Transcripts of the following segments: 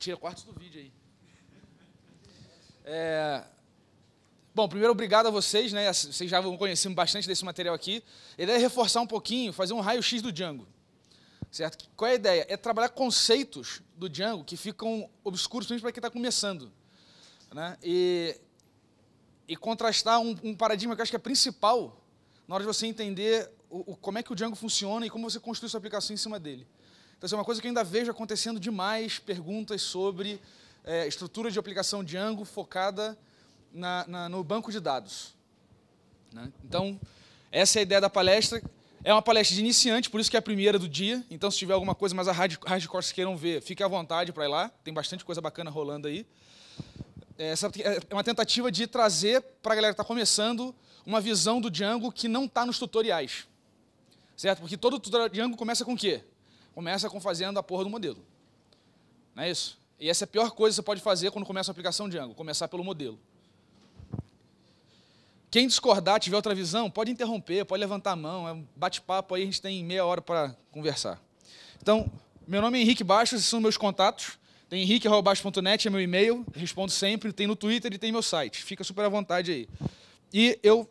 Tira quartos do vídeo aí. É... Bom, primeiro, obrigado a vocês, né? Vocês já vão conhecendo bastante desse material aqui. ele é reforçar um pouquinho, fazer um raio-x do Django. Certo? Qual é a ideia? É trabalhar conceitos do Django que ficam obscuros, principalmente para quem está começando. Né? E, e contrastar um, um, paradigma que eu acho que é principal na hora de você entender o, o, como é que o Django funciona e como você construir sua aplicação em cima dele. Então, isso é uma coisa que eu ainda vejo acontecendo demais, perguntas sobre é, estrutura de aplicação Django focada na, na, no banco de dados. Né? Então, essa é a ideia da palestra. É uma palestra de iniciante, por isso que é a primeira do dia. Então, se tiver alguma coisa mais a hardcore que queiram ver, fique à vontade para ir lá. Tem bastante coisa bacana rolando aí. É, essa é, é uma tentativa de trazer para a galera que está começando uma visão do Django que não está nos tutoriais. Certo? Porque todo tutorial Django começa com o quê? Começa com fazendo a porra do modelo. Não é isso? E essa é a pior coisa que você pode fazer quando começa a aplicação de Django, começar pelo modelo. Quem discordar, tiver outra visão, pode interromper, pode levantar a mão, é um bate-papo aí, a gente tem meia hora para conversar. Então, meu nome é Henrique Baixos, esses são meus contatos. Tem Henriquebaixo.net é meu e-mail, respondo sempre, tem no Twitter e tem meu site. Fica super à vontade aí. E eu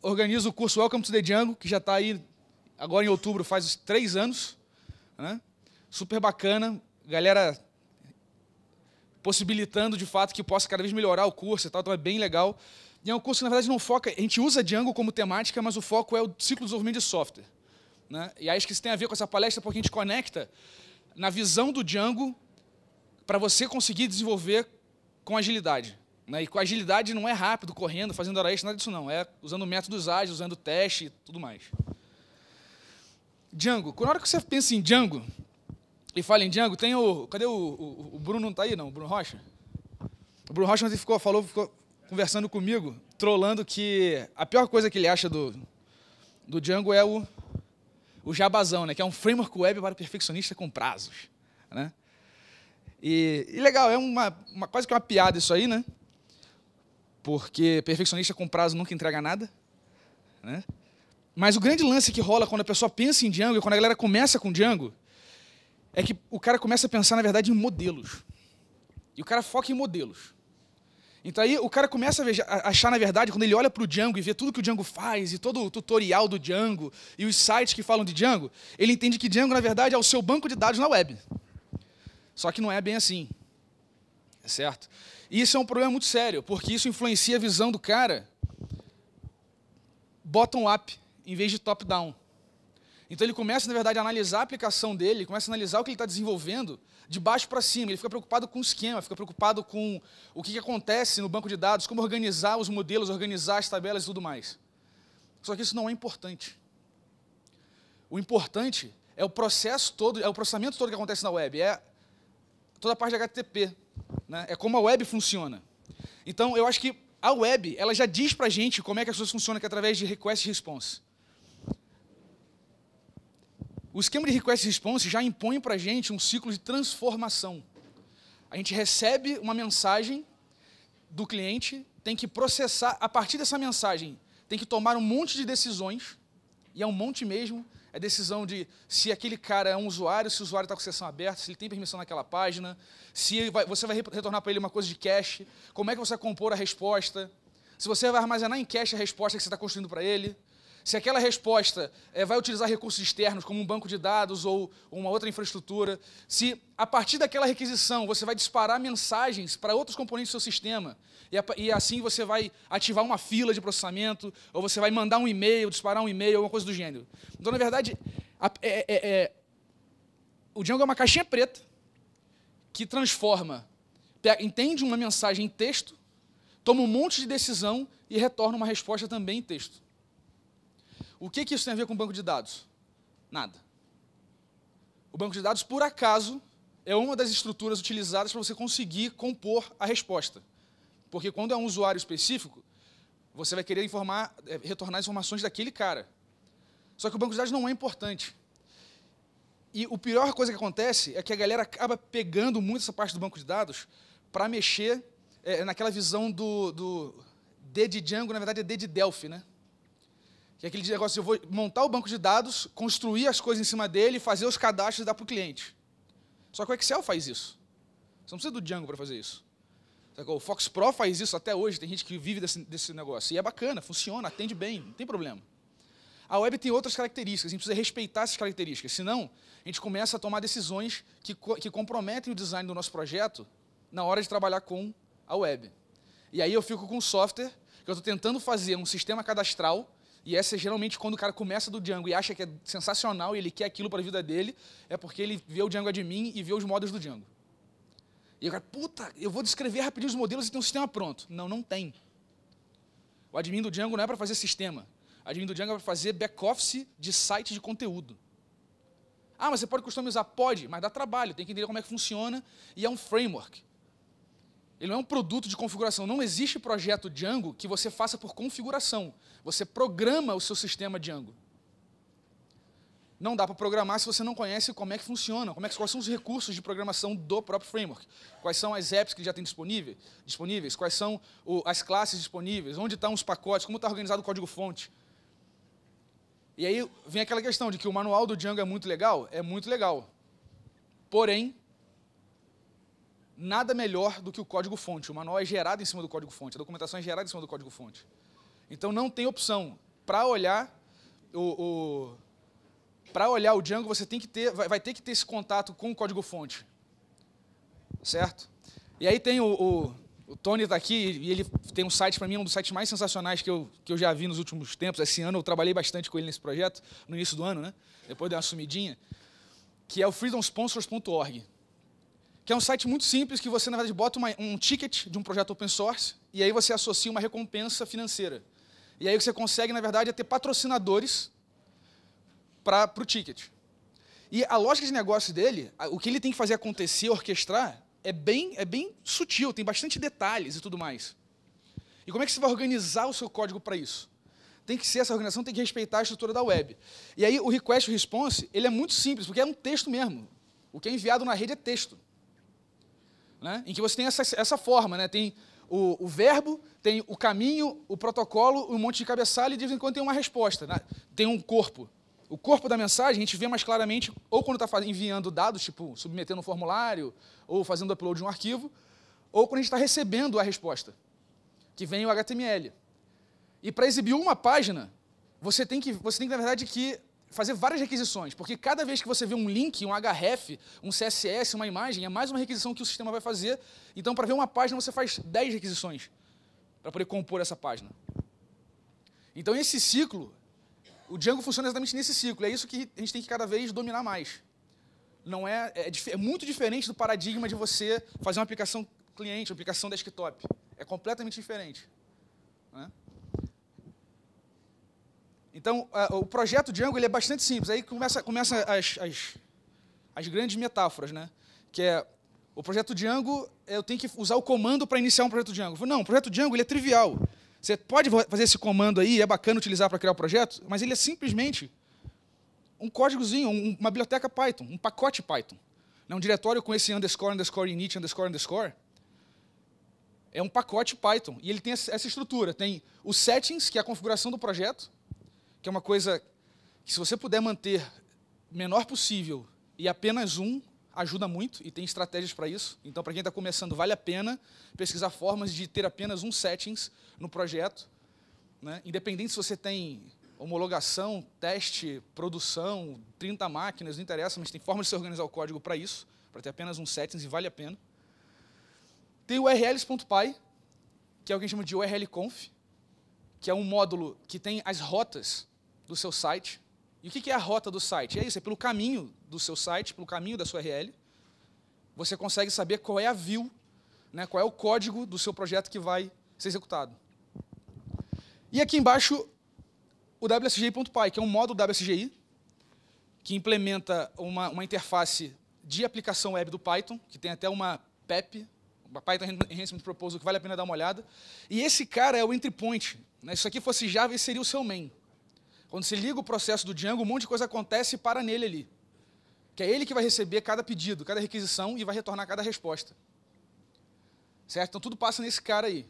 organizo o curso Welcome to the Django, que já está aí agora em outubro faz os três anos. Né? Super bacana, galera possibilitando de fato que possa cada vez melhorar o curso e tal, então é bem legal. E é um curso que na verdade não foca, a gente usa Django como temática, mas o foco é o ciclo de desenvolvimento de software. Né? E acho que isso tem a ver com essa palestra porque a gente conecta na visão do Django para você conseguir desenvolver com agilidade. Né? E com agilidade não é rápido, correndo, fazendo hora extra, nada disso não. É usando métodos ágeis, usando teste e tudo mais. Django. Na hora que você pensa em Django e fala em Django, tem o. Cadê o. O, o Bruno não está aí, não? O Bruno Rocha? O Bruno Rocha ficou, falou, ficou conversando comigo, trolando que a pior coisa que ele acha do, do Django é o, o Jabazão, né? Que é um framework web para perfeccionista com prazos, né? E, e legal, é uma, uma, quase que uma piada isso aí, né? Porque perfeccionista com prazo nunca entrega nada, né? Mas o grande lance que rola quando a pessoa pensa em Django e quando a galera começa com Django é que o cara começa a pensar, na verdade, em modelos. E o cara foca em modelos. Então aí o cara começa a achar, na verdade, quando ele olha para o Django e vê tudo que o Django faz, e todo o tutorial do Django, e os sites que falam de Django, ele entende que Django, na verdade, é o seu banco de dados na web. Só que não é bem assim. É certo? E isso é um problema muito sério, porque isso influencia a visão do cara bottom-up em vez de top-down. Então ele começa, na verdade, a analisar a aplicação dele, começa a analisar o que ele está desenvolvendo de baixo para cima. Ele fica preocupado com o esquema, fica preocupado com o que, que, acontece no banco de dados, como organizar os modelos, organizar as tabelas e tudo mais. Só que isso não é importante. O importante é o processo todo, é o processamento todo que acontece na web, é toda a parte de HTTP, né? é como a web funciona. Então eu acho que a web ela já diz para a gente como é que as coisas funcionam, que é através de request response. O esquema de request response já impõe para a gente um ciclo de transformação. A gente recebe uma mensagem do cliente, tem que processar, a partir dessa mensagem, tem que tomar um monte de decisões, e é um monte mesmo, é decisão de se aquele cara é um usuário, se o usuário está com sessão aberta, se ele tem permissão naquela página, se vai, você vai retornar para ele uma coisa de cache, como é que você vai compor a resposta, se você vai armazenar em cache a resposta que você está construindo para ele, se aquela resposta é, vai utilizar recursos externos, como um banco de dados ou uma outra infraestrutura, se a partir daquela requisição você vai disparar mensagens para outros componentes do seu sistema, e, e assim você vai ativar uma fila de processamento, ou você vai mandar um e-mail, disparar um e-mail, alguma coisa do gênero. Então, na verdade, a, é, é, é o Django é uma caixinha preta que transforma, entende uma mensagem em texto, toma um monte de decisão e retorna uma resposta também em texto. O que, que isso tem a ver com banco de dados? Nada. O banco de dados, por acaso, é uma das estruturas utilizadas para você conseguir compor a resposta. Porque quando é um usuário específico, você vai querer informar, é, retornar informações daquele cara. Só que o banco de dados não é importante. E o pior coisa que acontece é que a galera acaba pegando muito essa parte do banco de dados para mexer é, naquela visão do, do D de Django, na verdade é D de Delphi, né? Que é aquele negócio, eu vou montar o banco de dados, construir as coisas em cima dele, fazer os cadastros e dar para o cliente. Só que o Excel faz isso. Você não precisa do Django para fazer isso. O Fox Pro faz isso até hoje, tem gente que vive desse, desse negócio. E é bacana, funciona, atende bem, não tem problema. A web tem outras características, a gente precisa respeitar essas características, senão a gente começa a tomar decisões que, que comprometem o design do nosso projeto na hora de trabalhar com a web. E aí eu fico com um software que eu estou tentando fazer um sistema cadastral e essa é geralmente quando o cara começa do Django e acha que é sensacional e ele quer aquilo para a vida dele, é porque ele vê o Django Admin e vê os modos do Django. E o cara, puta, eu vou descrever rapidinho os modelos e tem um sistema pronto. Não, não tem. O admin do Django não é para fazer sistema. O admin do Django é para fazer back-office de site de conteúdo. Ah, mas você pode customizar? Pode, mas dá trabalho, tem que entender como é que funciona e é um framework. Ele não é um produto de configuração. Não existe projeto Django que você faça por configuração. Você programa o seu sistema Django. Não dá para programar se você não conhece como é que funciona, como é que, quais são os recursos de programação do próprio framework. Quais são as apps que já tem disponível, disponíveis, quais são o, as classes disponíveis, onde estão tá os pacotes, como está organizado o código-fonte. E aí vem aquela questão de que o manual do Django é muito legal? É muito legal. Porém, nada melhor do que o código-fonte. O manual é gerado em cima do código-fonte, a documentação é gerada em cima do código-fonte. Então não tem opção. Para olhar o, o para olhar o Django, você tem que ter, vai, vai ter que ter esse contato com o código-fonte, certo? E aí tem o, o, o Tony está aqui e ele tem um site para mim, um dos sites mais sensacionais que eu, que eu já vi nos últimos tempos. Esse ano eu trabalhei bastante com ele nesse projeto, no início do ano, né? Depois de uma sumidinha, que é o freedomsponsors.org que é um site muito simples que você, na verdade, bota uma, um ticket de um projeto open source e aí você associa uma recompensa financeira. E aí o que você consegue, na verdade, é ter patrocinadores para o ticket. E a lógica de negócio dele, o que ele tem que fazer acontecer, orquestrar, é bem, é bem sutil, tem bastante detalhes e tudo mais. E como é que você vai organizar o seu código para isso? Tem que ser, essa organização tem que respeitar a estrutura da web. E aí o request response, ele é muito simples, porque é um texto mesmo. O que é enviado na rede é texto né? em que você tem essa, essa forma, né? tem o, o, verbo, tem o caminho, o protocolo, um monte de cabeçalho, e de vez em quando tem uma resposta, né? tem um corpo. O corpo da mensagem a gente vê mais claramente ou quando está enviando dados, tipo submetendo um formulário, ou fazendo upload de um arquivo, ou quando a gente está recebendo a resposta, que vem o HTML. E para exibir uma página, você tem que, você tem que na verdade, que fazer várias requisições, porque cada vez que você vê um link, um href, um CSS, uma imagem, é mais uma requisição que o sistema vai fazer. Então, para ver uma página, você faz 10 requisições para poder compor essa página. Então, esse ciclo, o Django funciona exatamente nesse ciclo. É isso que a gente tem que cada vez dominar mais. Não é, é, é muito diferente do paradigma de você fazer uma aplicação cliente, uma aplicação desktop. É completamente diferente. Né? Então, o projeto Django é bastante simples. Aí começa, começa as, as, as grandes metáforas, né? Que é o projeto Django, eu tenho que usar o comando para iniciar um projeto Django. Não, o projeto Django ele é trivial. Você pode fazer esse comando aí, é bacana utilizar para criar o projeto, mas ele é simplesmente um códigozinho, uma biblioteca Python, um pacote Python. Né? Um diretório com esse underscore, underscore init, underscore, underscore. É um pacote Python. E ele tem essa estrutura. Tem os settings, que é a configuração do projeto que é uma coisa que, se você puder manter menor possível e apenas um, ajuda muito e tem estratégias para isso. Então, para quem está começando, vale a pena pesquisar formas de ter apenas um settings no projeto. Né? Independente se você tem homologação, teste, produção, 30 máquinas, não interessa, mas tem formas de se organizar o código para isso, para ter apenas um settings e vale a pena. Tem o urls.py, que é o que a gente chama de urlconf, que é um módulo que tem as rotas do seu site. E o que é a rota do site? É isso, é pelo caminho do seu site, pelo caminho da sua URL, você consegue saber qual é a view, né, qual é o código do seu projeto que vai ser executado. E aqui embaixo, o WSGI.py, que é um módulo WSGI, que implementa uma, uma interface de aplicação web do Python, que tem até uma PEP, uma Python Enhancement Proposal, que vale a pena dar uma olhada. E esse cara é o entry point. Né? Se isso aqui fosse Java, seria o seu main. Quando se liga o processo do Django, um monte de coisa acontece e para nele ali. Que é ele que vai receber cada pedido, cada requisição e vai retornar cada resposta. Certo? Então tudo passa nesse cara aí.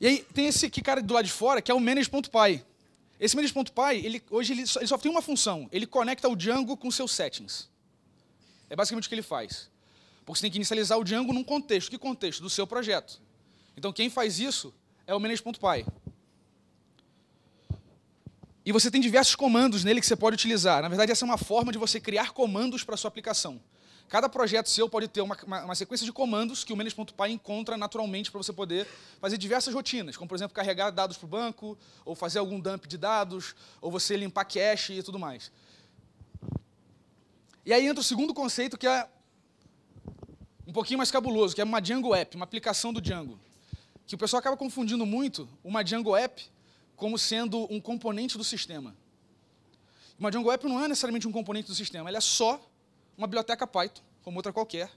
E aí tem esse aqui, cara do lado de fora, que é o manage.py. Esse manage.py, ele, hoje ele só, ele só tem uma função. Ele conecta o Django com seus settings. É basicamente o que ele faz. Porque você tem que inicializar o Django num contexto. Que contexto? Do seu projeto. Então quem faz isso é o manage.py. E você tem diversos comandos nele que você pode utilizar. Na verdade, essa é uma forma de você criar comandos para a sua aplicação. Cada projeto seu pode ter uma, uma, uma sequência de comandos que o Manage.py encontra naturalmente para você poder fazer diversas rotinas, como, por exemplo, carregar dados para o banco, ou fazer algum dump de dados, ou você limpar cache e tudo mais. E aí entra o segundo conceito, que é um pouquinho mais cabuloso, que é uma Django App, uma aplicação do Django. Que o pessoal acaba confundindo muito uma Django App como sendo um componente do sistema. Uma Django App não é necessariamente um componente do sistema, ela é só uma biblioteca Python, como outra qualquer,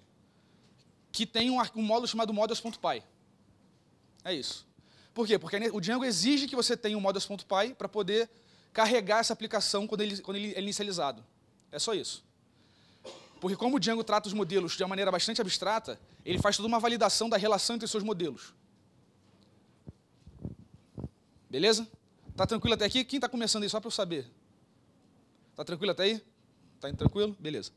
que tem um, um módulo chamado models.py. É isso. Por quê? Porque o Django exige que você tenha um models.py para poder carregar essa aplicação quando ele, quando ele é inicializado. É só isso. Porque como o Django trata os modelos de uma maneira bastante abstrata, ele faz toda uma validação da relação entre os seus modelos. Beleza? Tá tranquilo até aqui? Quem está começando aí só para eu saber? Tá tranquilo até aí? Tá indo tranquilo? Beleza.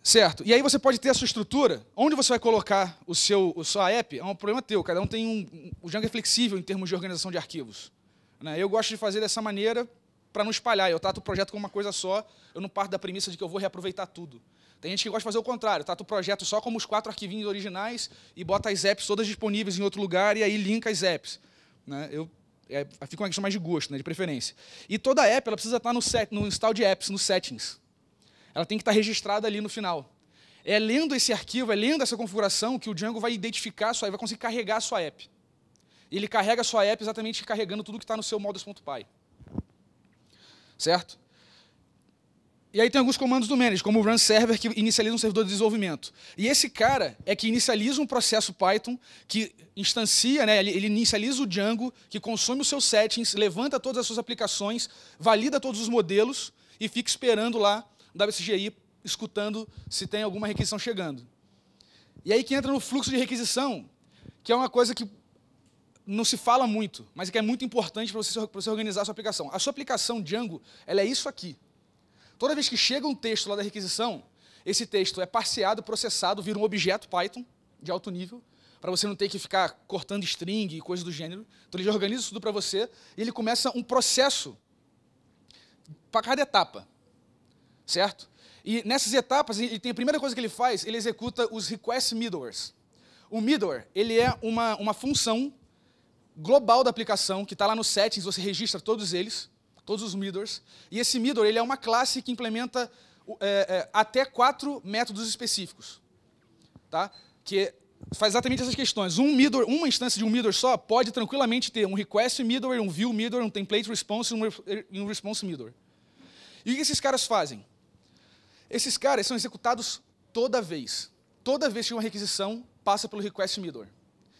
Certo. E aí você pode ter a sua estrutura. Onde você vai colocar o seu, a sua app é um problema teu. Cada um tem um. O Django é flexível em termos de organização de arquivos. Né? Eu gosto de fazer dessa maneira para não espalhar. Eu trato o projeto como uma coisa só. Eu não parto da premissa de que eu vou reaproveitar tudo. Tem gente que gosta de fazer o contrário. Trata o projeto só como os quatro arquivinhos originais e bota as apps todas disponíveis em outro lugar e aí linka as apps. Né? Eu, é, fica uma questão mais de gosto, né, de preferência. E toda app ela precisa estar no, set, no install de apps, nos settings. Ela tem que estar registrada ali no final. É lendo esse arquivo, é lendo essa configuração que o Django vai identificar a sua vai conseguir carregar a sua app. Ele carrega a sua app exatamente carregando tudo que está no seu models.py. Certo? E aí tem alguns comandos do manage, como o run server, que inicializa um servidor de desenvolvimento. E esse cara é que inicializa um processo Python, que instancia, né, ele inicializa o Django, que consome os seus settings, levanta todas as suas aplicações, valida todos os modelos e fica esperando lá no WSGI, escutando se tem alguma requisição chegando. E aí que entra no fluxo de requisição, que é uma coisa que não se fala muito, mas que é muito importante para você, você organizar a sua aplicação. A sua aplicação Django, ela é isso aqui. Toda vez que chega um texto lá da requisição, esse texto é parseado, processado, vira um objeto Python de alto nível, para você não ter que ficar cortando string e coisas do gênero. Então ele já organiza isso tudo para você e ele começa um processo para cada etapa, certo? E nessas etapas, ele tem a primeira coisa que ele faz, ele executa os request middlewares. O middleware, ele é uma, uma função global da aplicação que está lá no settings, você registra todos eles todos os middors. E esse middor ele é uma classe que implementa é, é, até quatro métodos específicos, tá? que faz exatamente essas questões. Um middor, uma instância de um middor só pode tranquilamente ter um request middor, um view middor, um template response e um response middor. E o que esses caras fazem? Esses caras são executados toda vez. Toda vez que uma requisição passa pelo request middor.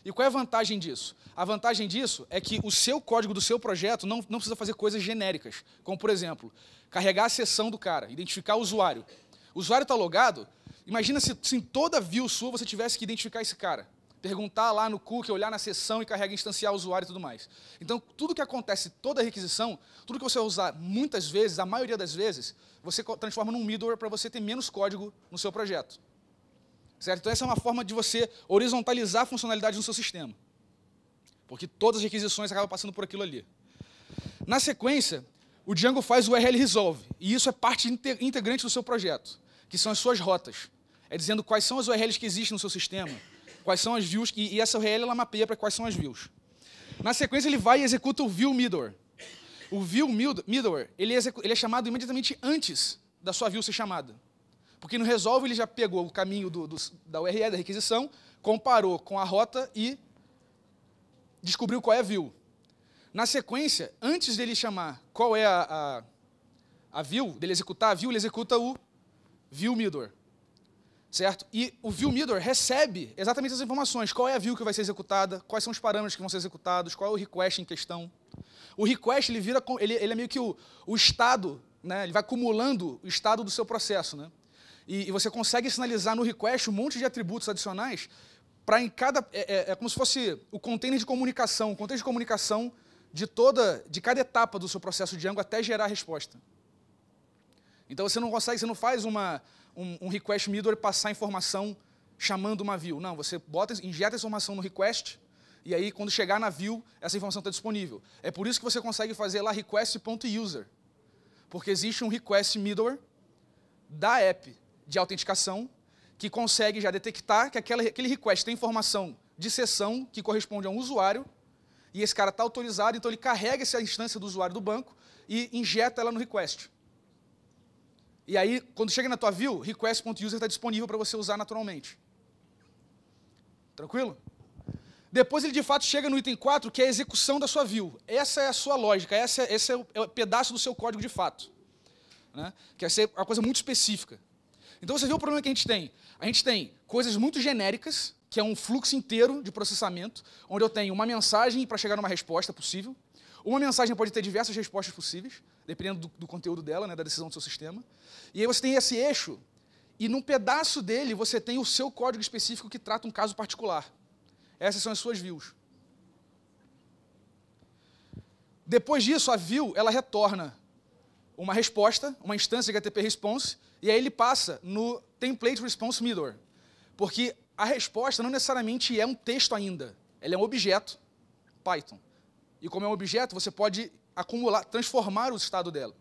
E qual é a vantagem disso? A vantagem disso é que o seu código do seu projeto não, não precisa fazer coisas genéricas, como, por exemplo, carregar a sessão do cara, identificar o usuário. O usuário está logado, imagina se, se em toda view sua você tivesse que identificar esse cara. Perguntar lá no cookie, olhar na sessão e carregar instanciar o usuário e tudo mais. Então, tudo que acontece, toda requisição, tudo que você usar muitas vezes, a maioria das vezes, você transforma num middleware para você ter menos código no seu projeto. Certo? Então, essa é uma forma de você horizontalizar a funcionalidade no seu sistema. Porque todas as requisições acabam passando por aquilo ali. Na sequência, o Django faz o URL Resolve. E isso é parte integrante do seu projeto, que são as suas rotas. É dizendo quais são as URLs que existem no seu sistema, quais são as views, e essa URL ela mapeia para quais são as views. Na sequência, ele vai e executa o View Middleware. O View Middleware é ele é chamado imediatamente antes da sua view ser chamada. Porque no Resolve ele já pegou o caminho do, do, da URE, da requisição, comparou com a rota e descobriu qual é a view. Na sequência, antes dele chamar qual é a, a, a view, dele executar a view, ele executa o view Certo? E o view recebe exatamente essas informações. Qual é a view que vai ser executada, quais são os parâmetros que vão ser executados, qual é o request em questão. O request ele vira, ele, ele é meio que o, o estado, né? ele vai acumulando o estado do seu processo. Né? E, e você consegue sinalizar no request um monte de atributos adicionais para em cada. É, é, é, como se fosse o container de comunicação, o container de comunicação de toda, de cada etapa do seu processo de Django até gerar a resposta. Então você não consegue, você não faz uma, um, um request middleware passar informação chamando uma view. Não, você bota, injeta informação no request e aí quando chegar na view, essa informação está disponível. É por isso que você consegue fazer lá request.user, porque existe um request middleware da app de autenticação que consegue já detectar que aquela, aquele request tem informação de sessão que corresponde a um usuário e esse cara está autorizado, então ele carrega essa instância do usuário do banco e injeta ela no request. E aí, quando chega na tua view, request.user está disponível para você usar naturalmente. Tranquilo? Depois ele de fato chega no item 4, que é a execução da sua view. Essa é a sua lógica, essa, é, esse é o, é o pedaço do seu código de fato. Né? Que vai é ser uma coisa muito específica. Então você vê o problema que a gente tem. A gente tem coisas muito genéricas, que é um fluxo inteiro de processamento, onde eu tenho uma mensagem para chegar numa resposta possível. Uma mensagem pode ter diversas respostas possíveis, dependendo do, do conteúdo dela, né, da decisão do seu sistema. E aí você tem esse eixo, e num pedaço dele você tem o seu código específico que trata um caso particular. Essas são as suas views. Depois disso, a view ela retorna uma resposta, uma instância de HTTP response, e aí ele passa no template response mirror, porque a resposta não necessariamente é um texto ainda, ela é um objeto Python. E como é um objeto, você pode acumular, transformar o estado dela.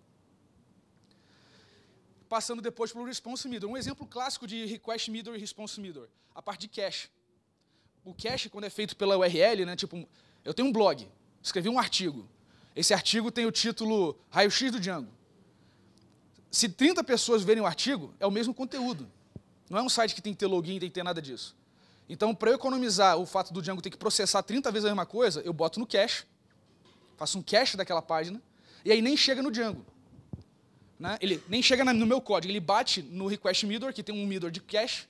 Passando depois pelo response mirror, um exemplo clássico de request mirror e response mirror, a parte de cache. O cache quando é feito pela URL, né, tipo, eu tenho um blog, escrevi um artigo. Esse artigo tem o título Raio-X do Django se 30 pessoas verem o artigo, é o mesmo conteúdo. Não é um site que tem que ter login, tem que ter nada disso. Então, para eu economizar o fato do Django ter que processar 30 vezes a mesma coisa, eu boto no cache, faço um cache daquela página, e aí nem chega no Django. Né? Ele nem chega no meu código, ele bate no request middleware que tem um middle de cache,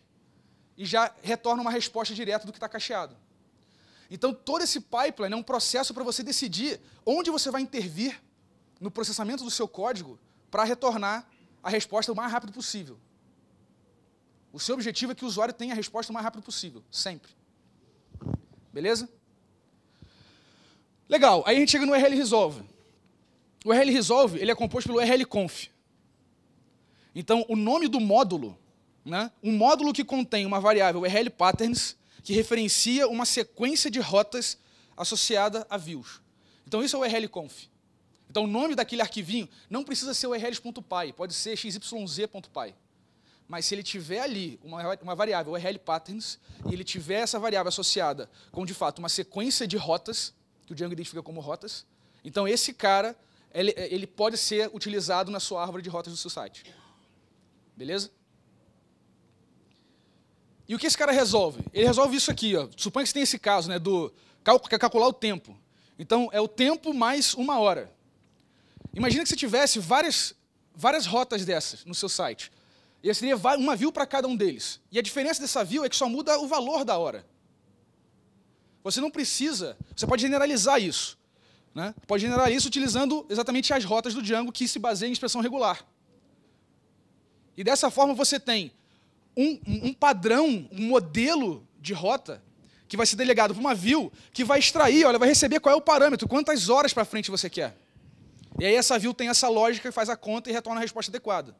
e já retorna uma resposta direta do que está cacheado. Então, todo esse pipeline é um processo para você decidir onde você vai intervir no processamento do seu código para retornar a resposta o mais rápido possível. O seu objetivo é que o usuário tenha a resposta o mais rápido possível, sempre. Beleza? Legal, aí a gente chega no URL Resolve. O URL Resolve ele é composto pelo URL Conf. Então, o nome do módulo, né? um módulo que contém uma variável URL Patterns, que referencia uma sequência de rotas associada a views. Então, isso é o URL Conf. Então, o nome daquele arquivinho não precisa ser urls.py, pode ser xyz.py. Mas se ele tiver ali uma, uma variável URL patterns, e ele tiver essa variável associada com, de fato, uma sequência de rotas, que o Django identifica como rotas, então esse cara ele, ele pode ser utilizado na sua árvore de rotas do seu site. Beleza? E o que esse cara resolve? Ele resolve isso aqui. Ó. Suponha que você tem esse caso né, do calcular o tempo. Então, é o tempo mais uma hora. Imagina que você tivesse várias, várias rotas dessas no seu site. E seria uma view para cada um deles. E a diferença dessa view é que só muda o valor da hora. Você não precisa, você pode generalizar isso. Né? Pode generalizar isso utilizando exatamente as rotas do Django que se baseiam em expressão regular. E dessa forma você tem um, um padrão, um modelo de rota que vai ser delegado para uma view que vai extrair, olha, vai receber qual é o parâmetro, quantas horas para frente você quer. E aí essa view tem essa lógica, faz a conta e retorna a resposta adequada.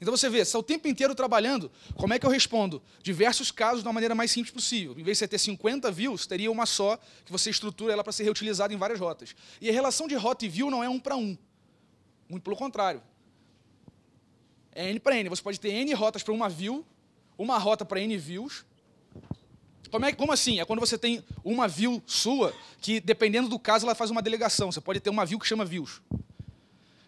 Então você vê, se está o tempo inteiro trabalhando, como é que eu respondo diversos casos de uma maneira mais simples possível. Em vez de você ter 50 views, teria uma só, que você estrutura ela para ser reutilizada em várias rotas. E a relação de rota e view não é um para um. Muito pelo contrário. É N para N. Você pode ter N rotas para uma view, uma rota para N views, como, é, como assim? É quando você tem uma view sua que, dependendo do caso, ela faz uma delegação. Você pode ter uma view que chama views.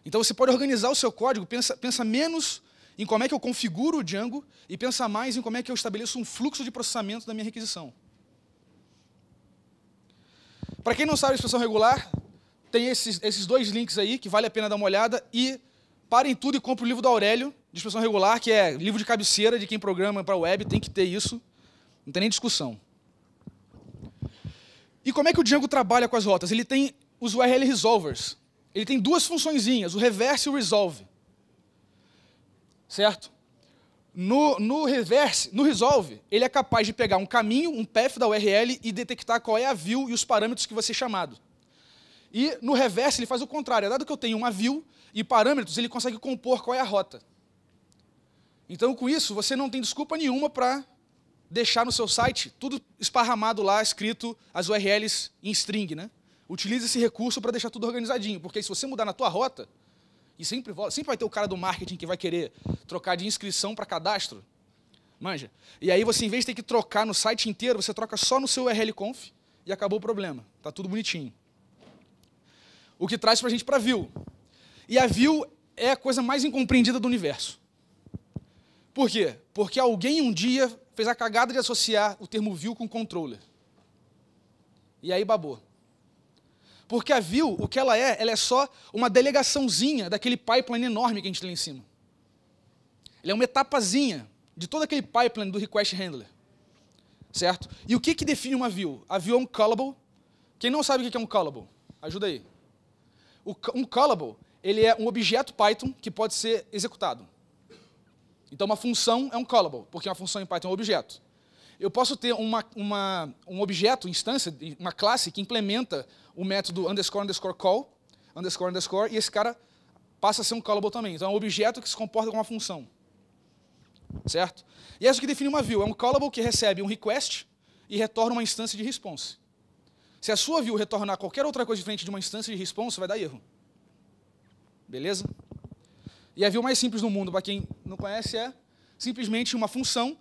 Então você pode organizar o seu código, pensa, pensa menos em como é que eu configuro o Django e pensa mais em como é que eu estabeleço um fluxo de processamento da minha requisição. Para quem não sabe a expressão regular, tem esses, esses dois links aí que vale a pena dar uma olhada e parem tudo e compre o livro do Aurélio, de expressão regular, que é livro de cabeceira de quem programa para web, tem que ter isso. Não tem nem discussão. E como é que o Django trabalha com as rotas? Ele tem os URL resolvers. Ele tem duas funçõezinhas, o reverse e o resolve. Certo? No, no reverse, no resolve, ele é capaz de pegar um caminho, um path da URL e detectar qual é a view e os parâmetros que vai ser é chamado. E no reverse ele faz o contrário. Dado que eu tenho uma view e parâmetros, ele consegue compor qual é a rota. Então, com isso, você não tem desculpa nenhuma para deixar no seu site tudo esparramado lá, escrito as URLs em string, né? Utilize esse recurso para deixar tudo organizadinho, porque se você mudar na tua rota, e sempre, sempre vai ter o cara do marketing que vai querer trocar de inscrição para cadastro, manja. E aí você, em vez de ter que trocar no site inteiro, você troca só no seu URL conf e acabou o problema. Tá tudo bonitinho. O que traz para a gente para view. E a view é a coisa mais incompreendida do universo. Por quê? Porque alguém um dia fez a cagada de associar o termo view com controller. E aí babou. Porque a View o que ela é, ela é só uma delegaçãozinha daquele pipeline enorme que a gente tem lá em cima. Ela é uma etapazinha de todo aquele pipeline do request handler. Certo? E o que, que define uma View? A vil é um callable. Quem não sabe o que é um callable? Ajuda aí. um callable, ele é um objeto Python que pode ser executado. Então uma função é um callable, porque uma função em Python é um objeto. Eu posso ter uma, uma, um objeto, instância, uma classe que implementa o método underscore, underscore call, underscore, underscore, e esse cara passa a ser um callable também. Então é um objeto que se comporta como uma função. Certo? E é isso que define uma view. É um callable que recebe um request e retorna uma instância de response. Se a sua view retornar qualquer outra coisa diferente de uma instância de response, vai dar erro. Beleza? E a view mais simples do mundo, para quem não conhece, é simplesmente uma função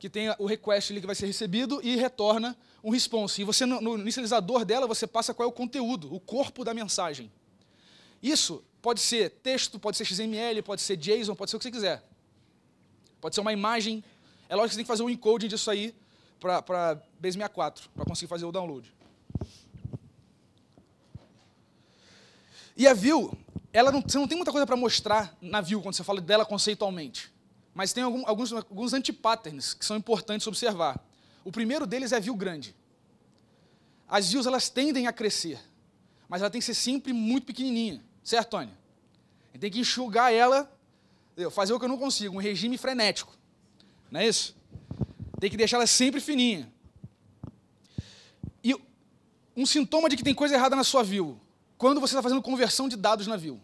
que tem o request ali que vai ser recebido e retorna um response. E você, no inicializador dela, você passa qual é o conteúdo, o corpo da mensagem. Isso pode ser texto, pode ser XML, pode ser JSON, pode ser o que você quiser. Pode ser uma imagem. É lógico que você tem que fazer um encoding disso aí para Base64, para conseguir fazer o download. E a view, ela não, você não tem muita coisa para mostrar na view quando você fala dela conceitualmente. Mas tem alguns, alguns antipatterns que são importantes observar. O primeiro deles é view grande. As views elas tendem a crescer, mas ela tem que ser sempre muito pequenininha, certo, Tônia? Tem que enxugar ela, fazer o que eu não consigo, um regime frenético. Não é isso? Tem que deixar ela sempre fininha. E um sintoma de que tem coisa errada na sua view, quando você está fazendo conversão de dados na view.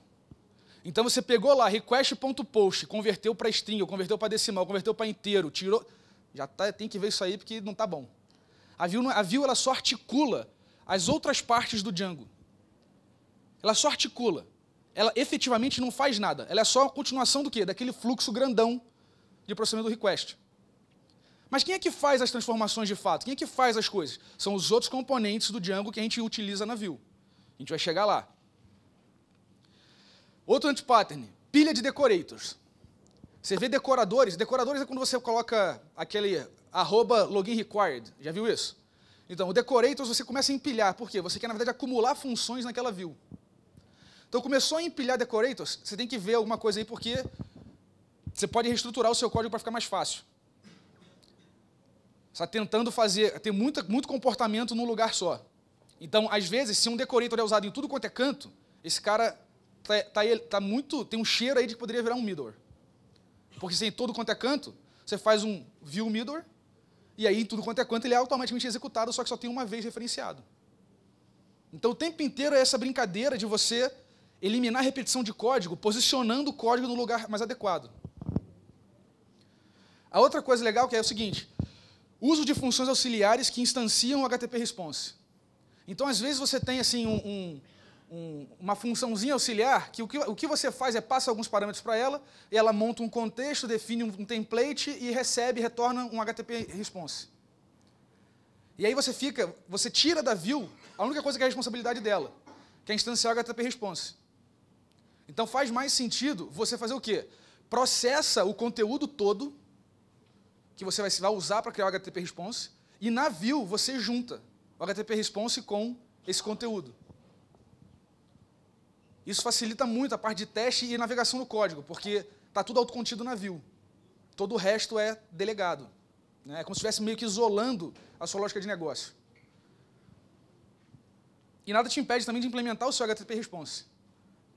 Então você pegou lá request.post, converteu para string, converteu para decimal, converteu para inteiro, tirou. Já tá, tem que ver isso aí porque não tá bom. A view, a view ela só articula as outras partes do Django. Ela só articula. Ela efetivamente não faz nada. Ela é só a continuação do quê? Daquele fluxo grandão de processamento do request. Mas quem é que faz as transformações de fato? Quem é que faz as coisas? São os outros componentes do Django que a gente utiliza na view. A gente vai chegar lá. Outro antipattern, pilha de decorators. Você vê decoradores. Decoradores é quando você coloca aquele arroba login required. Já viu isso? Então, o decorators você começa a empilhar. Por quê? Você quer, na verdade, acumular funções naquela view. Então, começou a empilhar decorators, você tem que ver alguma coisa aí, porque você pode reestruturar o seu código para ficar mais fácil. Você está tentando fazer, tem muito comportamento num lugar só. Então, às vezes, se um decorator é usado em tudo quanto é canto, esse cara tá, tá, tá, muito, tem um cheiro aí de que poderia virar um middleware. Porque se é em todo quanto é canto, você faz um view middleware, e aí em tudo quanto é canto ele é automaticamente executado, só que só tem uma vez referenciado. Então o tempo inteiro é essa brincadeira de você eliminar a repetição de código, posicionando o código no lugar mais adequado. A outra coisa legal que é o seguinte, uso de funções auxiliares que instanciam o HTTP response. Então, às vezes, você tem assim um, um um, uma funçãozinha auxiliar, que o, que o que você faz é passa alguns parâmetros para ela, e ela monta um contexto, define um, um template e recebe, retorna um HTTP response. E aí você fica, você tira da view a única coisa que é a responsabilidade dela, que é instanciar o HTTP response. Então faz mais sentido você fazer o quê? Processa o conteúdo todo que você vai, vai usar para criar o HTTP response e na view você junta o HTTP response com esse conteúdo. Isso facilita muito a parte de teste e navegação no código, porque está tudo autocontido na view. Todo o resto é delegado. Né? É como se estivesse meio que isolando a sua lógica de negócio. E nada te impede também de implementar o seu HTTP Response,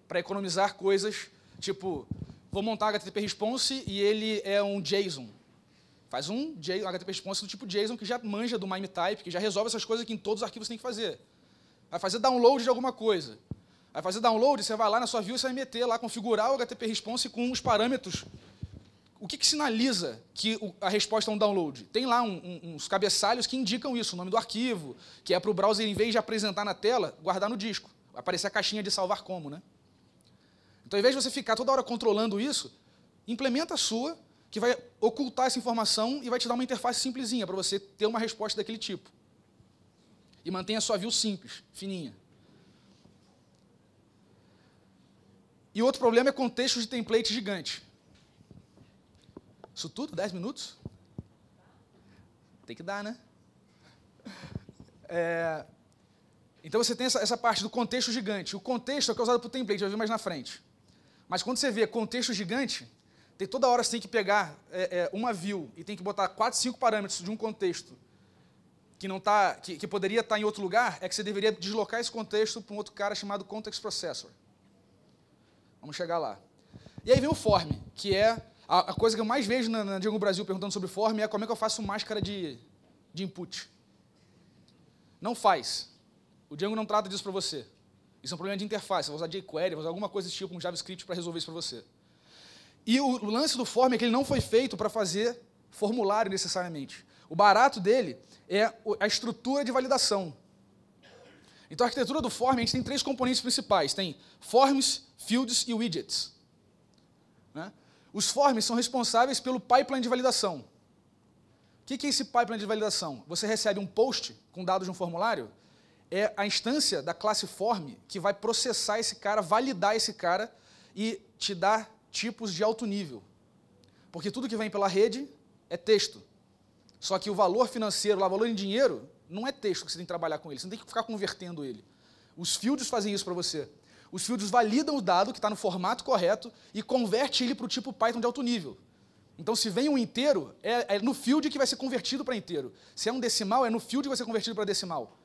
para economizar coisas tipo, vou montar HTTP Response e ele é um JSON. Faz um HTTP Response do tipo JSON que já manja do MIME Type, que já resolve essas coisas que em todos os arquivos você tem que fazer. Vai fazer download de alguma coisa. Vai fazer download, você vai lá na sua view, você vai meter lá, configurar o HTTP response com os parâmetros. O que, que sinaliza que a resposta é um download? Tem lá um, um, uns cabeçalhos que indicam isso, o nome do arquivo, que é para o browser, em vez de apresentar na tela, guardar no disco. Vai aparecer a caixinha de salvar como, né? Então, ao invés de você ficar toda hora controlando isso, implementa a sua, que vai ocultar essa informação e vai te dar uma interface simplesinha para você ter uma resposta daquele tipo. E mantenha a sua view simples, fininha. E outro problema é contexto de template gigante. Isso tudo, 10 minutos? Tem que dar, né? É... Então você tem essa, essa, parte do contexto gigante. O contexto é o que é usado para o template, vai vir mais na frente. Mas quando você vê contexto gigante, tem toda hora você tem que pegar é, é, uma view e tem que botar 4, 5 parâmetros de um contexto que não tá, que, que poderia estar tá em outro lugar, é que você deveria deslocar esse contexto para um outro cara chamado Context Processor. Vamos chegar lá. E aí vem o form, que é a, a coisa que eu mais vejo na, na Django Brasil perguntando sobre form é como é que eu faço máscara de, de input. Não faz. O Django não trata disso para você. Isso é um problema de interface. Eu vou usar jQuery, vou usar alguma coisa desse tipo com um JavaScript para resolver isso para você. E o lance do form é que ele não foi feito para fazer formulário necessariamente. O barato dele é a estrutura de validação. Então, a arquitetura do form, a gente tem três componentes principais. Tem forms, fields e widgets. Né? Os forms são responsáveis pelo pipeline de validação. O que é esse pipeline de validação? Você recebe um post com dados de um formulário, é a instância da classe form que vai processar esse cara, validar esse cara e te dar tipos de alto nível. Porque tudo que vem pela rede é texto. Só que o valor financeiro, o valor em dinheiro, não é texto que você tem que trabalhar com ele, você não tem que ficar convertendo ele. Os fields fazem isso para você. Os fields validam o dado que está no formato correto e converte ele para o tipo Python de alto nível. Então, se vem um inteiro, é, é no field que vai ser convertido para inteiro. Se é um decimal, é no field que vai ser convertido para decimal.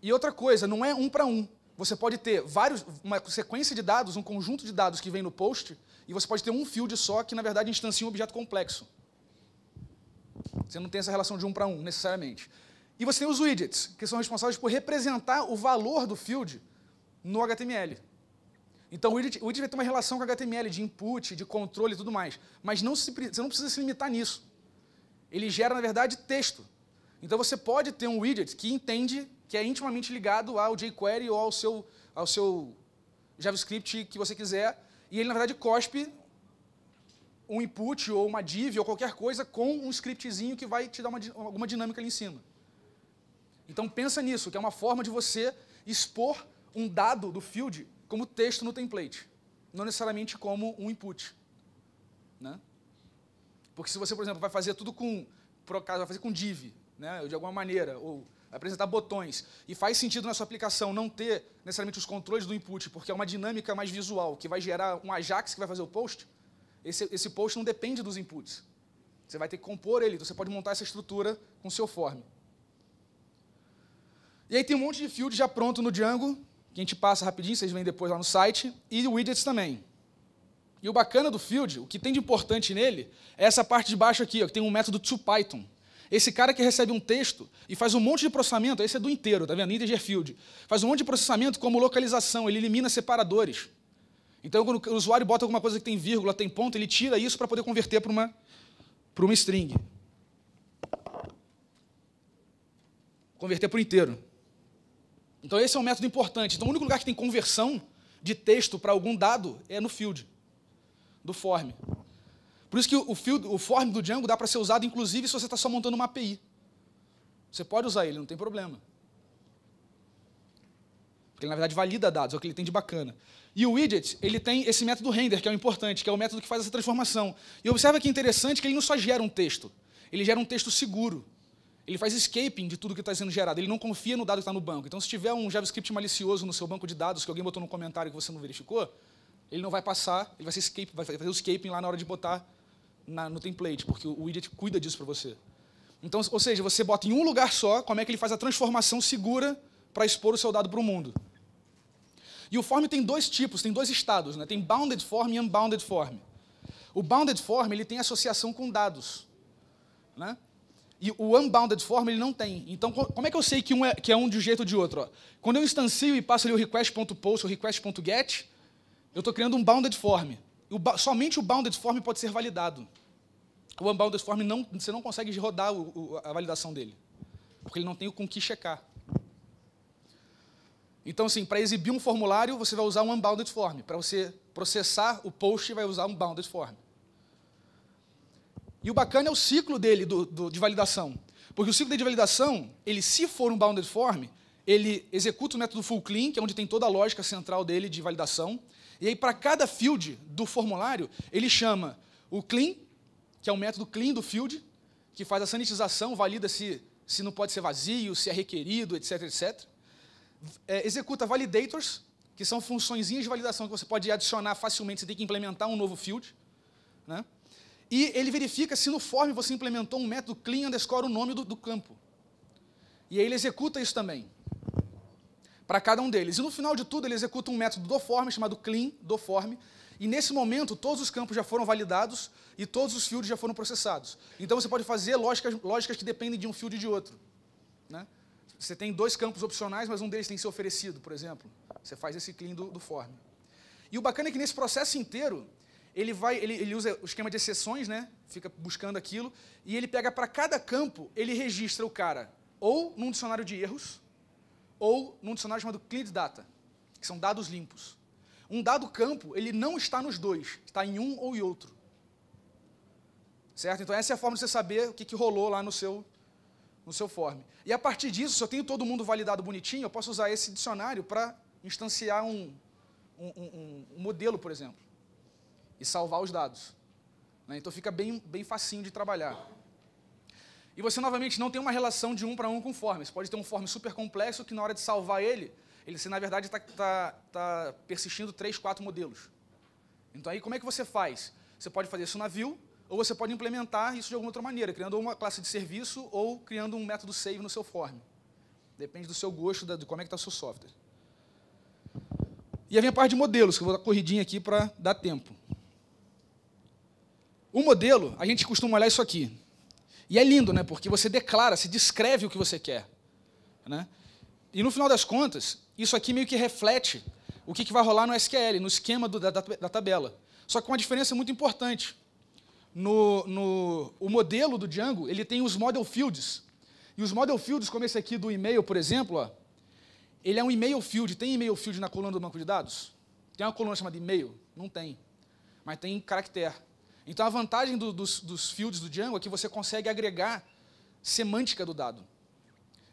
E outra coisa, não é um para um. Você pode ter vários, uma sequência de dados, um conjunto de dados que vem no post, e você pode ter um field só que, na verdade, instancia um objeto complexo. Você não tem essa relação de um para um, necessariamente. E você tem os widgets, que são responsáveis por representar o valor do field no HTML. Então, o widget, o widget vai ter uma relação com HTML de input, de controle e tudo mais. Mas não se, você não precisa se limitar nisso. Ele gera, na verdade, texto. Então, você pode ter um widget que entende que é intimamente ligado ao jQuery ou ao seu, ao seu JavaScript que você quiser, e ele, na verdade, cospe um input ou uma div ou qualquer coisa com um scriptzinho que vai te dar alguma dinâmica ali em cima. Então pensa nisso, que é uma forma de você expor um dado do field como texto no template, não necessariamente como um input. Né? Porque se você, por exemplo, vai fazer tudo com, por vai fazer com div, né? de alguma maneira, ou apresentar botões, e faz sentido na sua aplicação não ter necessariamente os controles do input, porque é uma dinâmica mais visual, que vai gerar um Ajax que vai fazer o post, esse, esse post não depende dos inputs. Você vai ter que compor ele, então você pode montar essa estrutura com seu form. E aí tem um monte de field já pronto no Django, que a gente passa rapidinho, vocês vêm depois lá no site, e widgets também. E o bacana do field, o que tem de importante nele, é essa parte de baixo aqui, ó, que tem um método toPython. Esse cara que recebe um texto e faz um monte de processamento, esse é do inteiro, tá vendo? Integer field. Faz um monte de processamento como localização, ele elimina separadores. Então, quando o usuário bota alguma coisa que tem vírgula, tem ponto, ele tira isso para poder converter para uma, para uma string. Converter para o inteiro. Então, esse é um método importante. Então, o único lugar que tem conversão de texto para algum dado é no field, do form. Por isso que o, field, o form do Django dá para ser usado, inclusive, se você está só montando uma API. Você pode usar ele, não tem problema. Porque ele, na verdade, valida dados, é o que ele tem de bacana. E o widget, ele tem esse método render, que é o importante, que é o método que faz essa transformação. E observa que é interessante que ele não só gera um texto, ele gera um texto seguro. Ele faz escaping de tudo que está sendo gerado. Ele não confia no dado que está no banco. Então, se tiver um JavaScript malicioso no seu banco de dados que alguém botou no comentário que você não verificou, ele não vai passar, ele vai, ser escape, vai fazer o escaping lá na hora de botar na, no template, porque o widget cuida disso para você. Então, ou seja, você bota em um lugar só como é que ele faz a transformação segura para expor o seu dado para o mundo. E o form tem dois tipos, tem dois estados, né? tem bounded form e unbounded form. O bounded form ele tem associação com dados. Né? E o unbounded form ele não tem. Então, como é que eu sei que um é, que é um de um jeito ou de outro? Ó? Quando eu instancio e passo ali o request.post ou request.get, eu estou criando um bounded form. O, somente o bounded form pode ser validado. O unbounded form não, você não consegue rodar o, o, a validação dele, porque ele não tem o com que checar. Então, assim, para exibir um formulário, você vai usar um unbounded form. Para você processar o post, vai usar um bounded form. E o bacana é o ciclo dele do, do, de validação. Porque o ciclo de validação, ele, se for um bounded form, ele executa o método full clean, que é onde tem toda a lógica central dele de validação. E aí, para cada field do formulário, ele chama o clean, que é o método clean do field, que faz a sanitização, valida se, se não pode ser vazio, se é requerido, etc, etc é, executa validators, que são funções de validação que você pode adicionar facilmente, você tem que implementar um novo field. Né? E ele verifica se no form você implementou um método clean underscore o nome do, do campo. E aí ele executa isso também para cada um deles. E no final de tudo, ele executa um método do form chamado clean do form, e nesse momento todos os campos já foram validados e todos os fields já foram processados. Então você pode fazer lógicas, lógicas que dependem de um field e de outro. Né? Você tem dois campos opcionais, mas um deles tem que ser oferecido, por exemplo. Você faz esse clean do, do form. E o bacana é que nesse processo inteiro, ele vai, ele, ele usa o esquema de exceções, né? Fica buscando aquilo e ele pega para cada campo, ele registra o cara ou num dicionário de erros ou num dicionário chamado clean data, que são dados limpos. Um dado campo, ele não está nos dois, está em um ou em outro. Certo? Então essa é a forma de você saber o que, que rolou lá no seu no seu form. E a partir disso, se eu tenho todo mundo validado bonitinho, eu posso usar esse dicionário para instanciar um, um, um, um, modelo, por exemplo, e salvar os dados. Né? Então fica bem, bem facinho de trabalhar. E você, novamente, não tem uma relação de um para um com form. Você pode ter um form super complexo que, na hora de salvar ele, ele, na verdade, está tá, tá persistindo três, quatro modelos. Então, aí, como é que você faz? Você pode fazer isso na view, ou você pode implementar isso de alguma outra maneira, criando uma classe de serviço ou criando um método save no seu form. Depende do seu gosto, de como é que está o seu software. E aí vem a parte de modelos, que eu vou dar corridinha aqui para dar tempo. O modelo, a gente costuma olhar isso aqui. E é lindo, né? Porque você declara, se descreve o que você quer. Né? E no final das contas, isso aqui meio que reflete o que, que vai rolar no SQL, no esquema do, da, da, da tabela. Só que com uma diferença muito importante no, no o modelo do Django, ele tem os model fields. E os model fields, como esse aqui do e-mail, por exemplo, ó, ele é um e-mail field. Tem e-mail field na coluna do banco de dados? Tem uma coluna chamada e-mail? Não tem. Mas tem caractere. Então a vantagem do, dos, dos fields do Django é que você consegue agregar semântica do dado.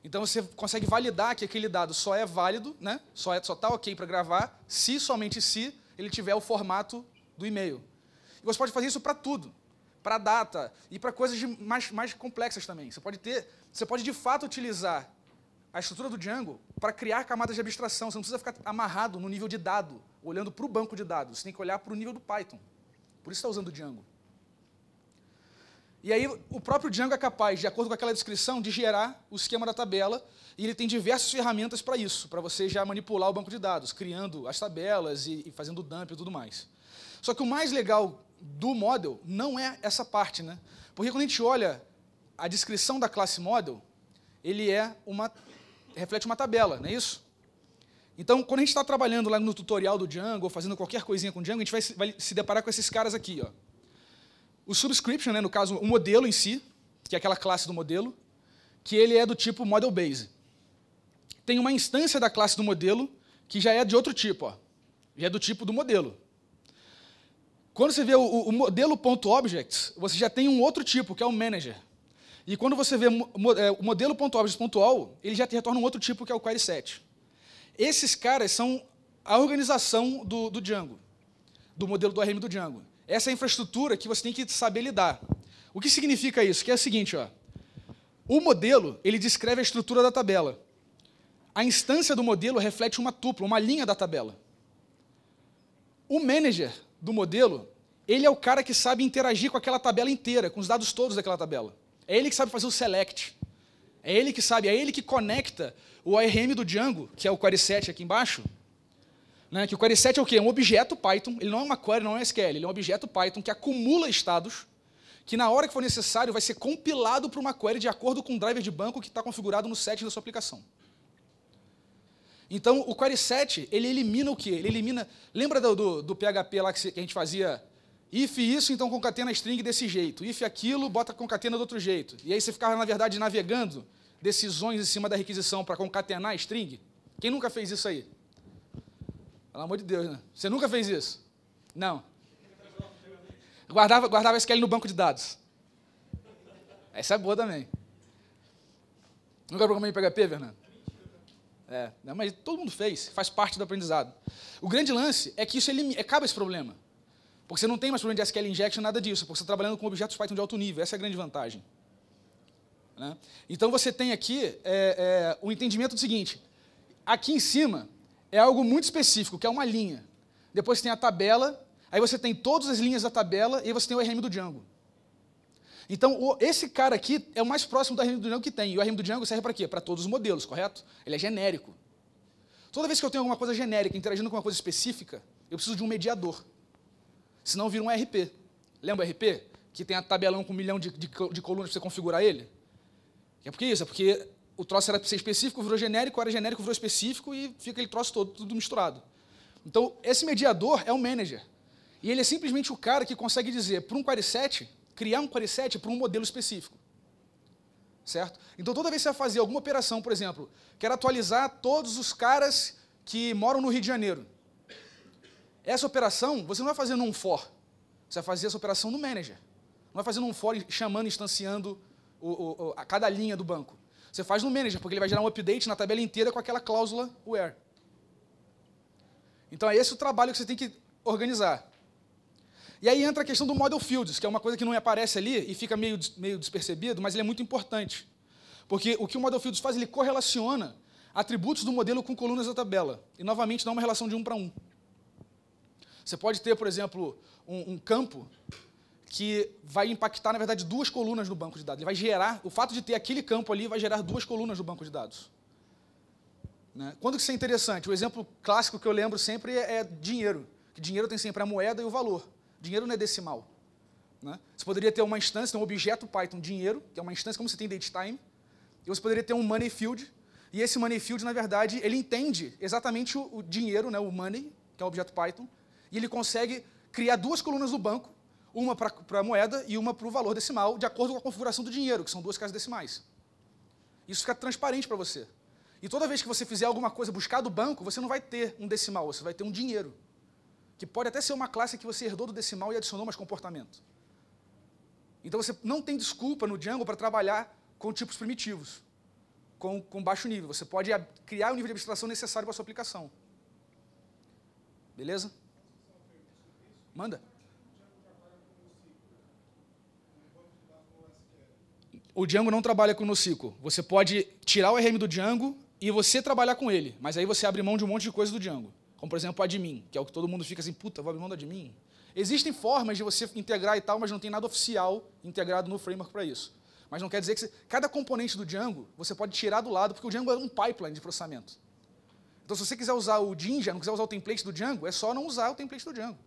Então você consegue validar que aquele dado só é válido, né? só está é, só tá ok para gravar, se somente se ele tiver o formato do e-mail. E você pode fazer isso para tudo para data e para coisas mais, mais complexas também. Você pode ter, você pode de fato utilizar a estrutura do Django para criar camadas de abstração. Você não precisa ficar amarrado no nível de dado, olhando para o banco de dados. Você tem que olhar para o nível do Python. Por isso está usando o Django. E aí o próprio Django é capaz, de acordo com aquela descrição, de gerar o esquema da tabela e ele tem diversas ferramentas para isso, para você já manipular o banco de dados, criando as tabelas e, e fazendo dump e tudo mais. Só que o mais legal do model não é essa parte, né? Porque quando a gente olha a descrição da classe model, ele é uma reflete uma tabela, não é isso? Então, quando a gente está trabalhando lá no tutorial do Django, ou fazendo qualquer coisinha com Django, a gente vai se, vai se deparar com esses caras aqui. Ó. O subscription, né, no caso, o modelo em si, que é aquela classe do modelo, que ele é do tipo model base. Tem uma instância da classe do modelo que já é de outro tipo, ó. já é do tipo do modelo. Quando você vê o, o modelo.objects, você já tem um outro tipo, que é o manager. E quando você vê é, o modelo.objects.all, ele já te retorna um outro tipo, que é o query set. Esses caras são a organização do, do Django, do modelo do RM do Django. Essa é a infraestrutura que você tem que saber lidar. O que significa isso? Que é o seguinte, ó. O modelo, ele descreve a estrutura da tabela. A instância do modelo reflete uma tupla, uma linha da tabela. O manager do modelo, ele é o cara que sabe interagir com aquela tabela inteira, com os dados todos daquela tabela. É ele que sabe fazer o select. É ele que sabe, é ele que conecta o ARM do Django, que é o query 7 aqui embaixo, né? que o query 7 é o quê? É um objeto Python, ele não é uma query, não é um SQL, ele é um objeto Python que acumula estados, que na hora que for necessário vai ser compilado para uma query de acordo com o driver de banco que está configurado no set da sua aplicação. Então, o query set, ele elimina o quê? Ele elimina... Lembra do, do, do PHP lá que, que a gente fazia if isso, então concatena string desse jeito. If aquilo, bota concatena do outro jeito. E aí você ficava, na verdade, navegando decisões em cima da requisição para concatenar string? Quem nunca fez isso aí? Pelo amor de Deus, né? Você nunca fez isso? Não. Guardava, guardava SQL no banco de dados. Essa é boa também. Nunca programei em PHP, Fernando? É, né? mas todo mundo fez, faz parte do aprendizado. O grande lance é que isso acaba esse problema. Porque você não tem mais problema de SQL injection, nada disso, porque você está trabalhando com objetos Python de alto nível, essa é a grande vantagem. Né? Então você tem aqui é, é, o entendimento do seguinte: aqui em cima é algo muito específico, que é uma linha. Depois tem a tabela, aí você tem todas as linhas da tabela e você tem o RM do Django. Então, esse cara aqui é o mais próximo do RM do Django que tem. E o RM do Django serve para quê? Para todos os modelos, correto? Ele é genérico. Toda vez que eu tenho alguma coisa genérica interagindo com uma coisa específica, eu preciso de um mediador. Senão vira um RP. Lembra o RP? Que tem a tabelão com um milhão de, de, de colunas para você configurar ele? É porque isso, é porque o troço era para ser específico, virou genérico, era genérico, virou específico e fica aquele troço todo, tudo misturado. Então, esse mediador é o manager. E ele é simplesmente o cara que consegue dizer para um query set criar um query set para um modelo específico. Certo? Então, toda vez que você vai fazer alguma operação, por exemplo, quero atualizar todos os caras que moram no Rio de Janeiro. Essa operação, você não vai fazer num for. Você vai fazer essa operação no manager. Não vai fazer num for chamando, instanciando o, o, a cada linha do banco. Você faz no manager, porque ele vai gerar um update na tabela inteira com aquela cláusula where. Então, é esse o trabalho que você tem que organizar. E aí entra a questão do model fields, que é uma coisa que não aparece ali e fica meio, meio despercebido, mas ele é muito importante. Porque o que o model fields faz, ele correlaciona atributos do modelo com colunas da tabela. E, novamente, dá uma relação de um para um. Você pode ter, por exemplo, um, um, campo que vai impactar, na verdade, duas colunas no banco de dados. Ele vai gerar, o fato de ter aquele campo ali vai gerar duas colunas no banco de dados. Né? Quando isso é interessante? O exemplo clássico que eu lembro sempre é, é dinheiro. Que dinheiro tem sempre a moeda e o valor. Dinheiro não é decimal. Né? Você poderia ter uma instância, um objeto Python, dinheiro, que é uma instância como você tem date time, e você poderia ter um money field, e esse money field, na verdade, ele entende exatamente o, o dinheiro, né, o money, que é um objeto Python, e ele consegue criar duas colunas do banco, uma para a moeda e uma para o valor decimal, de acordo com a configuração do dinheiro, que são duas casas decimais. Isso fica transparente para você. E toda vez que você fizer alguma coisa buscar do banco, você não vai ter um decimal, você vai ter um dinheiro que pode até ser uma classe que você herdou do decimal e adicionou mais comportamento. Então você não tem desculpa no Django para trabalhar com tipos primitivos, com, com baixo nível. Você pode criar o nível de abstração necessário para a sua aplicação. Beleza? Manda. O Django não trabalha com o NoSQL. Você pode tirar o RM do Django e você trabalhar com ele, mas aí você abre mão de um monte de coisa do Django. Como, por exemplo, o admin, que é o que todo mundo fica assim, puta, vou abrir mão do admin. Existem formas de você integrar e tal, mas não tem nada oficial integrado no framework para isso. Mas não quer dizer que você, cada componente do Django você pode tirar do lado, porque o Django é um pipeline de processamento. Então, se você quiser usar o Jinja, não quiser usar o template do Django, é só não usar o template do Django.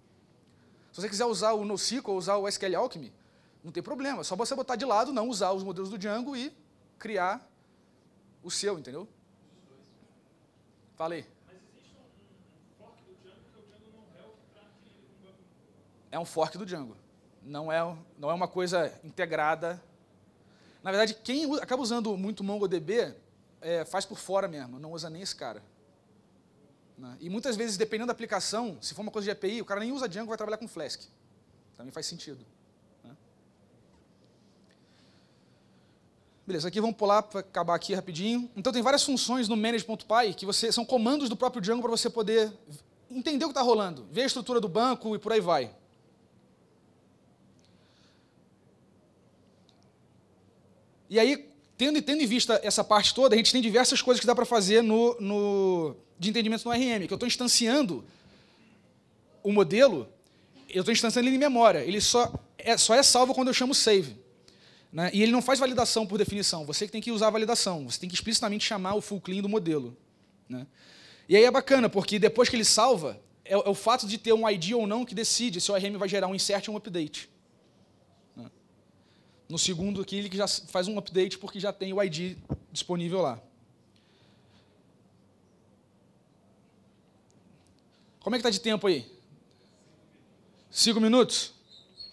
Se você quiser usar o NoSQL, usar o SQL Alchemy, não tem problema. É só você botar de lado, não usar os modelos do Django e criar o seu, entendeu? Falei. é um fork do Django. Não é, não é uma coisa integrada. Na verdade, quem acaba usando muito MongoDB é, faz por fora mesmo, não usa nem esse cara. Né? E muitas vezes, dependendo da aplicação, se for uma coisa de API, o cara nem usa Django, vai trabalhar com Flask. Também faz sentido. Né? Beleza, aqui vamos pular para acabar aqui rapidinho. Então tem várias funções no manage.py que você, são comandos do próprio Django para você poder entender o que está rolando, ver a estrutura do banco e por aí vai. E aí, tendo, tendo em vista essa parte toda, a gente tem diversas coisas que dá para fazer no, no, de entendimento no RM, que eu estou instanciando o modelo, eu estou instanciando ele em memória. Ele só é, só é salvo quando eu chamo save. Né? E ele não faz validação por definição. Você que tem que usar a validação. Você tem que explicitamente chamar o full clean do modelo. Né? E aí é bacana, porque depois que ele salva, é, é o fato de ter um ID ou não que decide se o RM vai gerar um insert ou um update. No segundo aqui, ele já faz um update porque já tem o ID disponível lá. Como é que está de tempo aí? Cinco minutos?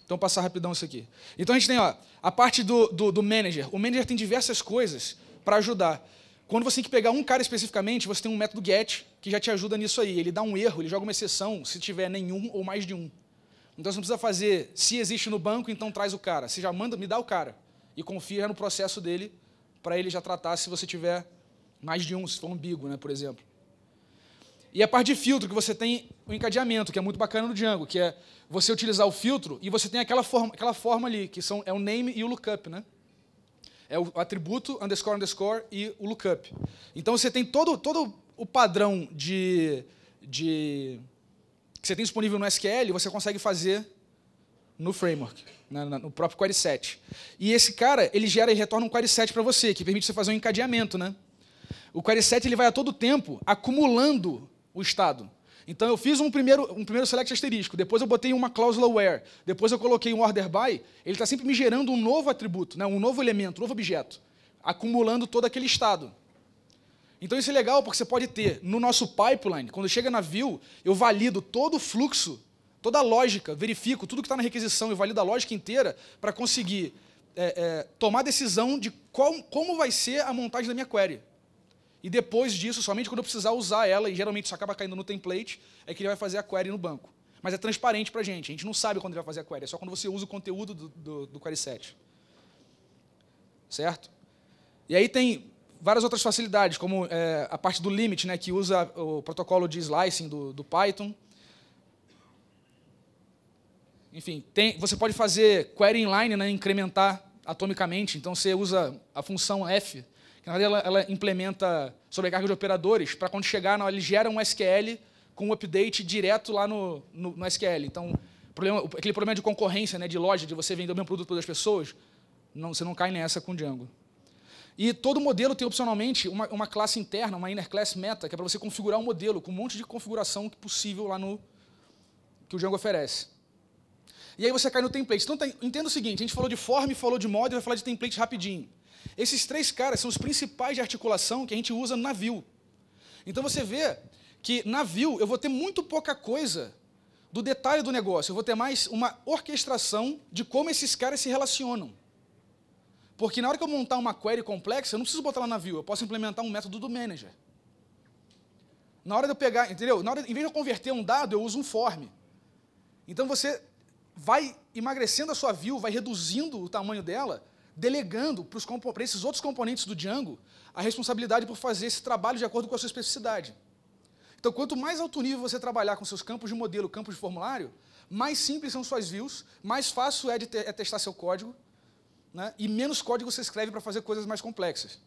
Então, passar rapidão isso aqui. Então, a gente tem ó, a parte do, do, do manager. O manager tem diversas coisas para ajudar. Quando você tem que pegar um cara especificamente, você tem um método get que já te ajuda nisso aí. Ele dá um erro, ele joga uma exceção se tiver nenhum ou mais de um. Então você não precisa fazer, se existe no banco, então traz o cara. Você já manda, me dá o cara. E confia no processo dele, para ele já tratar se você tiver mais de um, se for um bigo, né, por exemplo. E a parte de filtro, que você tem o encadeamento, que é muito bacana no Django, que é você utilizar o filtro e você tem aquela forma, aquela forma ali, que são, é o name e o lookup, né? É o atributo, underscore, underscore e o lookup. Então você tem todo, todo o padrão de, de que você tem disponível no SQL, você consegue fazer no framework, né, no próprio query set. E esse cara, ele gera e retorna um query set para você, que permite você fazer um encadeamento, né? O query set ele vai a todo tempo acumulando o estado. Então eu fiz um primeiro, um primeiro select asterisco, depois eu botei uma cláusula where, depois eu coloquei um order by, ele está sempre me gerando um novo atributo, né? um novo elemento, um novo objeto, acumulando todo aquele estado. Então isso é legal porque você pode ter no nosso pipeline, quando chega na view, eu valido todo o fluxo, toda a lógica, verifico tudo que está na requisição e valido a lógica inteira para conseguir é, é, tomar decisão de qual, como vai ser a montagem da minha query. E depois disso, somente quando eu precisar usar ela, e geralmente isso acaba caindo no template, é que ele vai fazer a query no banco. Mas é transparente para a gente, a gente não sabe quando ele vai fazer a query, é só quando você usa o conteúdo do, do, do query set. Certo? E aí tem várias outras facilidades, como é, a parte do limit, né, que usa o protocolo de slicing do, do Python. Enfim, tem, você pode fazer query inline, né, incrementar atomicamente. Então, você usa a função f, que na verdade ela, ela implementa sobrecarga de operadores, para quando chegar, ela gera um SQL com um update direto lá no, no, no SQL. Então, problema, aquele problema de concorrência, né, de loja, de você vender o mesmo produto para duas pessoas, não, você não cai nessa com Django. E todo modelo tem opcionalmente uma, uma classe interna, uma inner class meta, que é para você configurar um modelo com um monte de configuração possível lá no que o Django oferece. E aí você cai no template. Então tem, tá, entenda o seguinte, a gente falou de form, falou de mod, vai falar de template rapidinho. Esses três caras são os principais de articulação que a gente usa no navio. Então você vê que na view eu vou ter muito pouca coisa do detalhe do negócio, eu vou ter mais uma orquestração de como esses caras se relacionam. Porque na hora que eu montar uma query complexa, eu não preciso botar lá na view, eu posso implementar um método do manager. Na hora de eu pegar, entendeu? Na hora, em vez de eu converter um dado, eu uso um form. Então você vai emagrecendo a sua view, vai reduzindo o tamanho dela, delegando para esses outros componentes do Django a responsabilidade por fazer esse trabalho de acordo com a sua especificidade. Então, quanto mais alto nível você trabalhar com seus campos de modelo, campos de formulário, mais simples são suas views, mais fácil é, de te é testar seu código né? e menos código você escreve para fazer coisas mais complexas.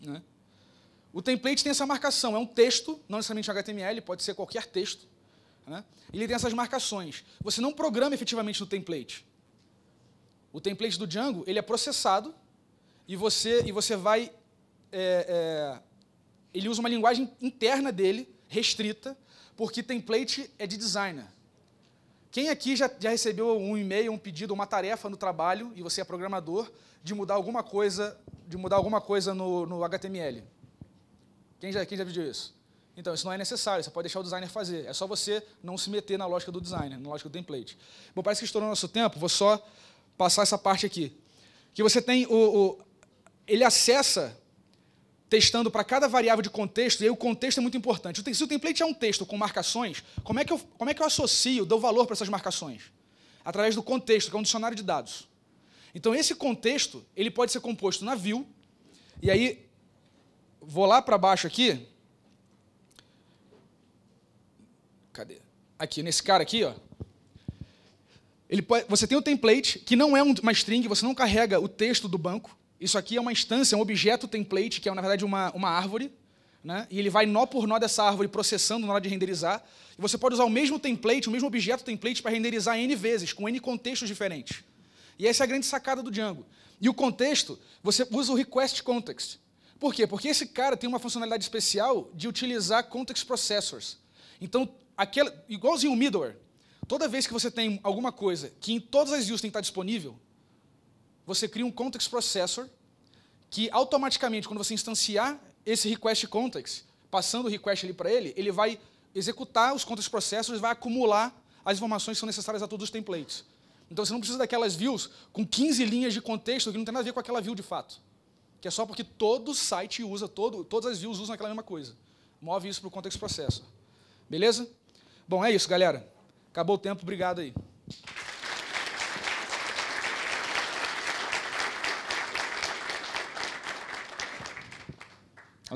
Né? O template tem essa marcação, é um texto, não necessariamente HTML, pode ser qualquer texto. Né? Ele tem essas marcações. Você não programa efetivamente no template. O template do Django ele é processado e você, e você vai. É, é, ele usa uma linguagem interna dele, restrita, porque template é de designer. Quem aqui já, já recebeu um e-mail, um pedido, uma tarefa no trabalho, e você é programador, de mudar alguma coisa, de mudar alguma coisa no, no HTML? Quem já, quem já pediu isso? Então, isso não é necessário, você pode deixar o designer fazer. É só você não se meter na lógica do designer, na lógica do template. Bom, parece que estourou nosso tempo, vou só passar essa parte aqui. Que você tem o, o ele acessa testando para cada variável de contexto, e aí o contexto é muito importante. Se o template é um texto com marcações, como é que eu, como é que eu associo, dou valor para essas marcações? Através do contexto, que é um dicionário de dados. Então, esse contexto ele pode ser composto na view, e aí vou lá para baixo aqui. Cadê? Aqui, nesse cara aqui, ó. Ele pode, você tem o template, que não é uma string, você não carrega o texto do banco, isso aqui é uma instância, um objeto template, que é, na verdade, uma, uma árvore, né? e ele vai nó por nó dessa árvore processando na hora de renderizar. E você pode usar o mesmo template, o mesmo objeto template, para renderizar N vezes, com N contextos diferentes. E essa é a grande sacada do Django. E o contexto, você usa o request context. Por quê? Porque esse cara tem uma funcionalidade especial de utilizar context processors. Então, aquela, igualzinho o middleware, toda vez que você tem alguma coisa que em todas as views tem que estar disponível, você cria um context processor que automaticamente, quando você instanciar esse request context, passando o request ali para ele, ele vai executar os context processors, vai acumular as informações que são necessárias a todos os templates. Então você não precisa daquelas views com 15 linhas de contexto que não tem nada a ver com aquela view de fato. Que é só porque todo site usa, todo, todas as views usam aquela mesma coisa. Move isso para o context processor. Beleza? Bom, é isso, galera. Acabou o tempo, obrigado aí.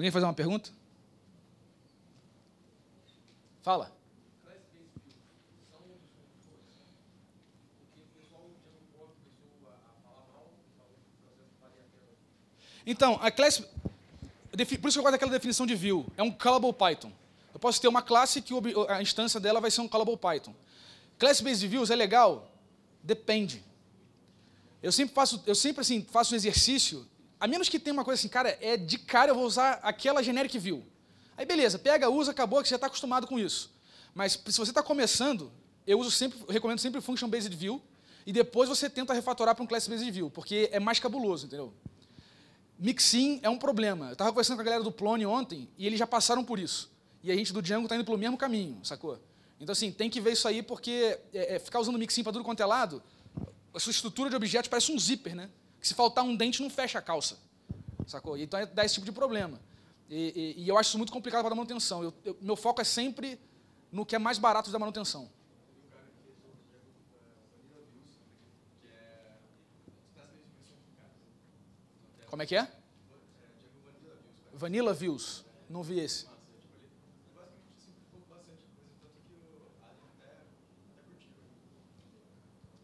Alguém fazer uma pergunta? Fala. Então, a classe. Por isso que eu gosto daquela definição de view. É um callable Python. Eu posso ter uma classe que a instância dela vai ser um callable Python. Class-based views é legal? Depende. Eu sempre faço, eu sempre assim, faço um exercício a menos que tenha uma coisa assim, cara, é de cara eu vou usar aquela generic view. Aí beleza, pega, usa, acabou, que você já está acostumado com isso. Mas se você está começando, eu uso sempre, eu recomendo sempre o function based view e depois você tenta refatorar para um class based view, porque é mais cabuloso, entendeu? Mixin é um problema. Eu estava conversando com a galera do Plone ontem e eles já passaram por isso. E a gente do Django está indo pelo mesmo caminho, sacou? Então assim, tem que ver isso aí porque é, é, ficar usando mixin para tudo quanto é lado, a sua estrutura de objetos parece um zíper, né? que se faltar um dente, não fecha a calça. Sacou? Então é dá esse tipo de problema. E, e, e eu acho isso muito complicado para dar manutenção. Eu, eu, meu foco é sempre no que é mais barato da manutenção. Como é que é? Vanilla Views. Não vi esse.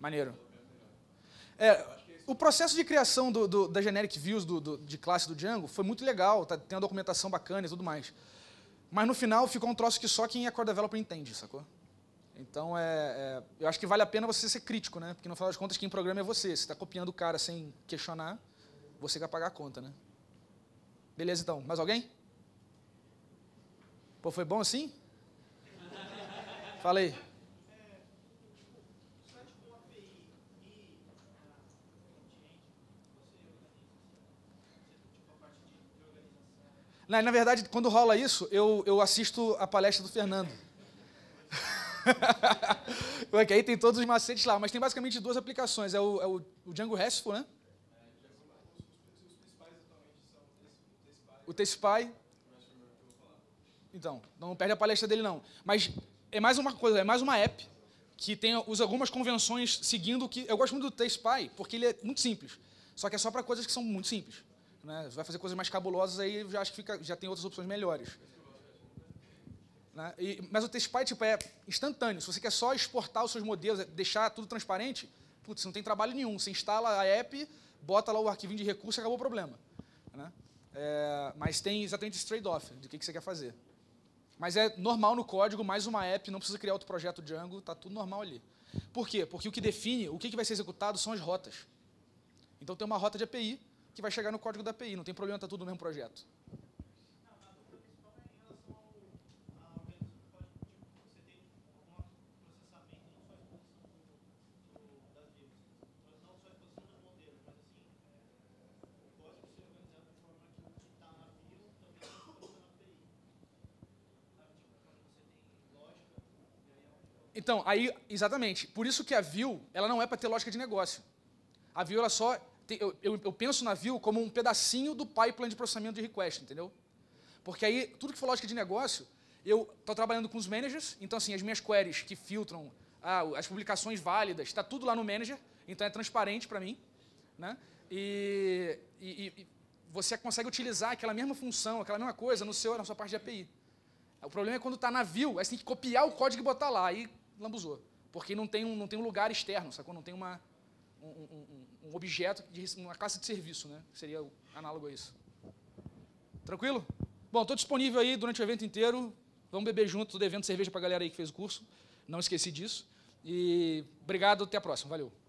Maneiro. É, o processo de criação do, do, da Generic Views do, do, de classe do Django foi muito legal, tá, tem uma documentação bacana e tudo mais. Mas no final ficou um troço que só quem é core developer entende, sacou? Então, é, é, eu acho que vale a pena você ser crítico, né? Porque no final das contas, quem programa é você. Você está copiando o cara sem questionar, você vai pagar a conta, né? Beleza, então. Mais alguém? Pô, foi bom assim? Falei. Na, na verdade, quando rola isso, eu, eu assisto a palestra do Fernando. Porque aí tem todos os macetes lá, mas tem basicamente duas aplicações. É o, é o, o Django RESTful, né? O TSPY. Então, não perde a palestra dele, não. Mas é mais uma coisa, é mais uma app que tem, usa algumas convenções seguindo o que. Eu gosto muito do TSPY porque ele é muito simples. Só que é só para coisas que são muito simples. Né? Você vai fazer coisas mais cabulosas, aí já acho que fica, já tem outras opções melhores. Né? E, mas o TestPy tipo, é instantâneo. Se você quer só exportar os seus modelos, é deixar tudo transparente, putz, não tem trabalho nenhum. Você instala a app, bota lá o arquivinho de recurso e acabou o problema. Né? É, mas tem exatamente esse trade-off do que, que você quer fazer. Mas é normal no código, mais uma app, não precisa criar outro projeto Django, está tudo normal ali. Por quê? Porque o que define o que, que vai ser executado são as rotas. Então tem uma rota de API que vai chegar no código da API, não tem problema, está tudo no mesmo projeto. Então, aí, exatamente. Por isso que a view, ela não é para ter lógica de negócio. A view, ela só eu, eu, eu penso navio como um pedacinho do pipeline de processamento de request, entendeu? Porque aí, tudo que for lógica de negócio, eu estou trabalhando com os managers, então assim, as minhas queries que filtram ah, as publicações válidas, está tudo lá no manager, então é transparente para mim. Né? E, e, e, você consegue utilizar aquela mesma função, aquela mesma coisa no seu, na sua parte de API. O problema é quando está na view, aí você tem que copiar o código e botar lá, aí lambuzou. Porque não tem um, não tem um lugar externo, sacou? Não tem uma, um, um, um objeto, de, uma classe de serviço, né? Seria análogo a isso. Tranquilo? Bom, estou disponível aí durante o evento inteiro. Vamos beber junto, estou devendo cerveja para a galera aí que fez o curso. Não esqueci disso. E obrigado, até a próxima. Valeu.